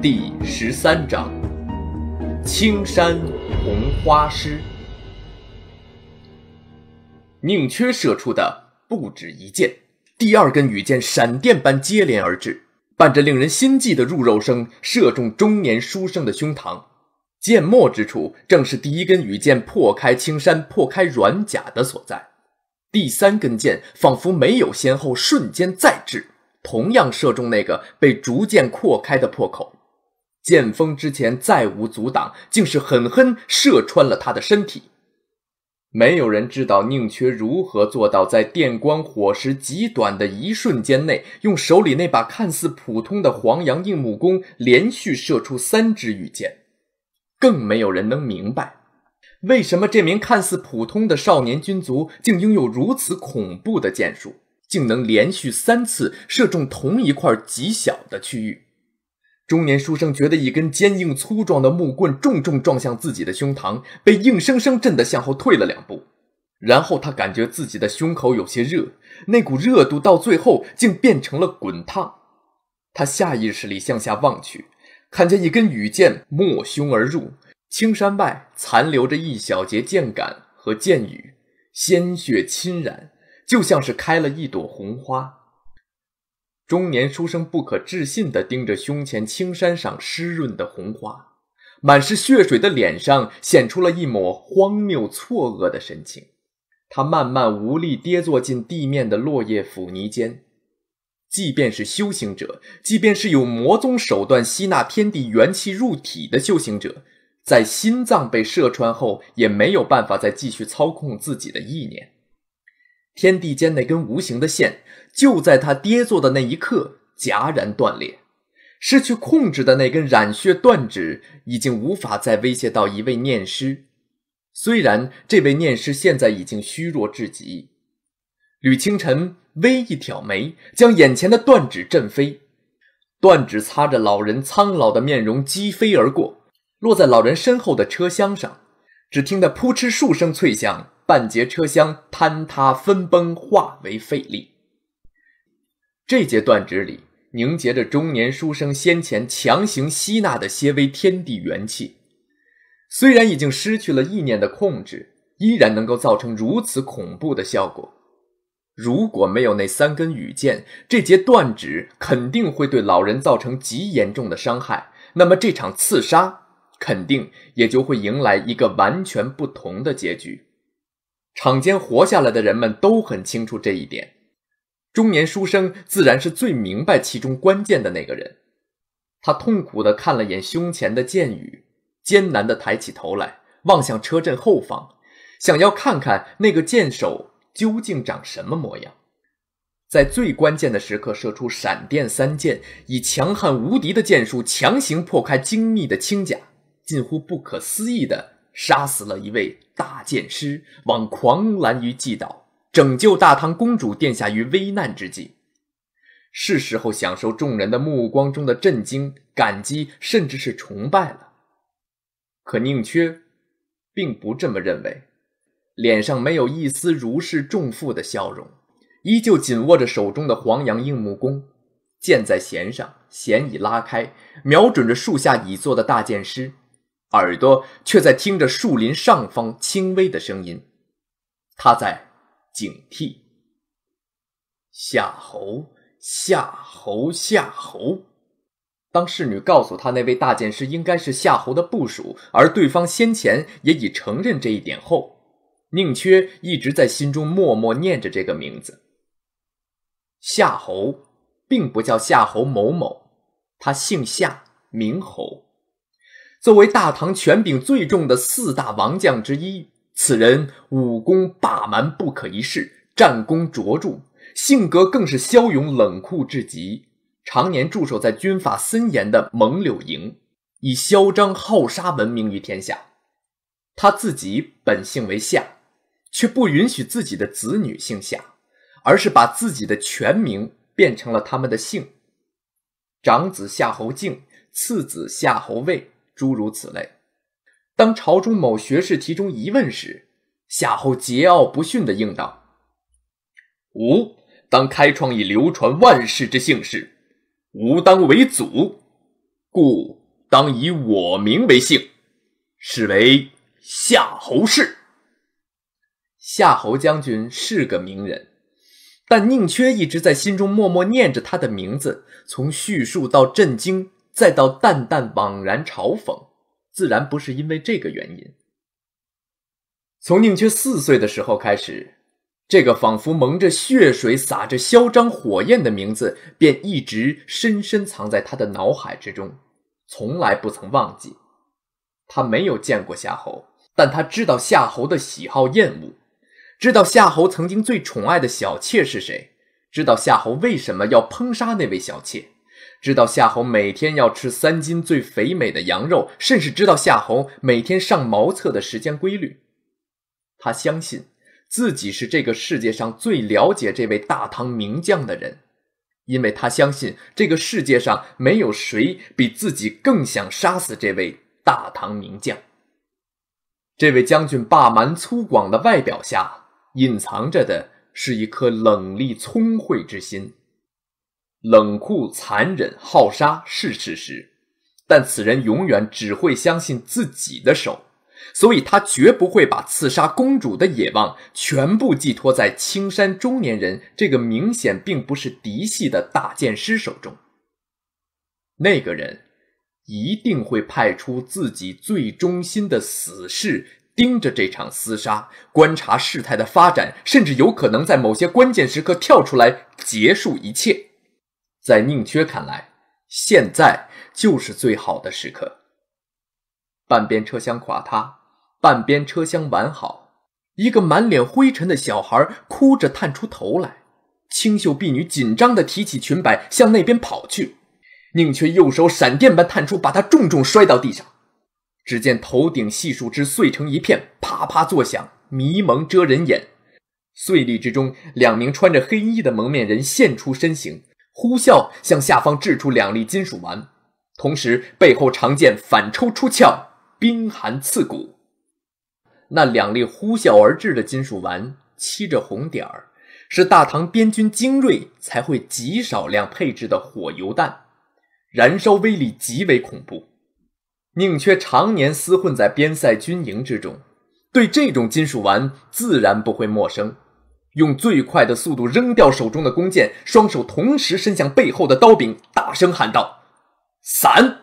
第十三章，青山红花诗。宁缺射出的不止一箭，第二根羽箭闪电般接连而至，伴着令人心悸的入肉声，射中中年书生的胸膛。箭末之处，正是第一根羽箭破开青山、破开软甲的所在。第三根箭仿佛没有先后，瞬间再至，同样射中那个被逐渐扩开的破口。剑锋之前再无阻挡，竟是狠狠射穿了他的身体。没有人知道宁缺如何做到在电光火石极短的一瞬间内，用手里那把看似普通的黄杨硬木弓连续射出三支羽箭。更没有人能明白，为什么这名看似普通的少年军卒竟拥有如此恐怖的箭术，竟能连续三次射中同一块极小的区域。中年书生觉得一根坚硬粗壮的木棍重重撞向自己的胸膛，被硬生生震得向后退了两步。然后他感觉自己的胸口有些热，那股热度到最后竟变成了滚烫。他下意识里向下望去，看见一根羽箭没胸而入，青山外残留着一小截剑杆和箭羽，鲜血浸染，就像是开了一朵红花。中年书生不可置信地盯着胸前青山上湿润的红花，满是血水的脸上显出了一抹荒谬错愕的神情。他慢慢无力跌坐进地面的落叶腐泥间。即便是修行者，即便是有魔宗手段吸纳天地元气入体的修行者，在心脏被射穿后，也没有办法再继续操控自己的意念。天地间那根无形的线。就在他跌坐的那一刻，戛然断裂，失去控制的那根染血断指已经无法再威胁到一位念师。虽然这位念师现在已经虚弱至极，吕清晨微一挑眉，将眼前的断指震飞，断指擦着老人苍老的面容击飞而过，落在老人身后的车厢上。只听得扑哧数声脆响，半截车厢坍塌分崩，化为废力。这节断指里凝结着中年书生先前强行吸纳的些微天地元气，虽然已经失去了意念的控制，依然能够造成如此恐怖的效果。如果没有那三根羽箭，这节断指肯定会对老人造成极严重的伤害，那么这场刺杀肯定也就会迎来一个完全不同的结局。场间活下来的人们都很清楚这一点。中年书生自然是最明白其中关键的那个人，他痛苦的看了眼胸前的箭雨，艰难的抬起头来，望向车阵后方，想要看看那个箭手究竟长什么模样。在最关键的时刻，射出闪电三箭，以强悍无敌的箭术强行破开精密的轻甲，近乎不可思议的杀死了一位大剑师，往狂澜于既倒。拯救大唐公主殿下于危难之际，是时候享受众人的目光中的震惊、感激，甚至是崇拜了。可宁缺并不这么认为，脸上没有一丝如释重负的笑容，依旧紧握着手中的黄杨硬木弓，箭在弦上，弦已拉开，瞄准着树下已坐的大剑师，耳朵却在听着树林上方轻微的声音。他在。警惕，夏侯，夏侯，夏侯。当侍女告诉他那位大剑师应该是夏侯的部属，而对方先前也已承认这一点后，宁缺一直在心中默默念着这个名字。夏侯，并不叫夏侯某某，他姓夏，名侯，作为大唐权柄最重的四大王将之一。此人武功霸蛮不可一世，战功卓著，性格更是骁勇冷酷至极。常年驻守在军法森严的蒙柳营，以嚣张好杀闻名于天下。他自己本姓为夏，却不允许自己的子女姓夏，而是把自己的全名变成了他们的姓。长子夏侯静，次子夏侯卫，诸如此类。当朝中某学士提出疑问时，夏侯桀骜不驯的应道：“吾当开创以流传万世之姓氏，吾当为祖，故当以我名为姓，是为夏侯氏。”夏侯将军是个名人，但宁缺一直在心中默默念着他的名字，从叙述到震惊，再到淡淡惘然嘲讽。自然不是因为这个原因。从宁缺四岁的时候开始，这个仿佛蒙着血水、洒着嚣张火焰的名字，便一直深深藏在他的脑海之中，从来不曾忘记。他没有见过夏侯，但他知道夏侯的喜好厌恶，知道夏侯曾经最宠爱的小妾是谁，知道夏侯为什么要烹杀那位小妾。知道夏侯每天要吃三斤最肥美的羊肉，甚至知道夏侯每天上茅厕的时间规律。他相信自己是这个世界上最了解这位大唐名将的人，因为他相信这个世界上没有谁比自己更想杀死这位大唐名将。这位将军霸蛮粗犷的外表下，隐藏着的是一颗冷厉聪慧之心。冷酷、残忍、好杀是事实，但此人永远只会相信自己的手，所以他绝不会把刺杀公主的野望全部寄托在青山中年人这个明显并不是嫡系的大剑师手中。那个人一定会派出自己最忠心的死士盯着这场厮杀，观察事态的发展，甚至有可能在某些关键时刻跳出来结束一切。在宁缺看来，现在就是最好的时刻。半边车厢垮塌，半边车厢完好。一个满脸灰尘的小孩哭着探出头来，清秀婢女紧张地提起裙摆向那边跑去。宁缺右手闪电般探出，把他重重摔到地上。只见头顶细树枝碎成一片，啪啪作响，迷蒙遮人眼。碎裂之中，两名穿着黑衣的蒙面人现出身形。呼啸向下方掷出两粒金属丸，同时背后长剑反抽出鞘，冰寒刺骨。那两粒呼啸而至的金属丸，漆着红点儿，是大唐边军精锐才会极少量配置的火油弹，燃烧威力极为恐怖。宁缺常年厮混在边塞军营之中，对这种金属丸自然不会陌生。用最快的速度扔掉手中的弓箭，双手同时伸向背后的刀柄，大声喊道：“散！”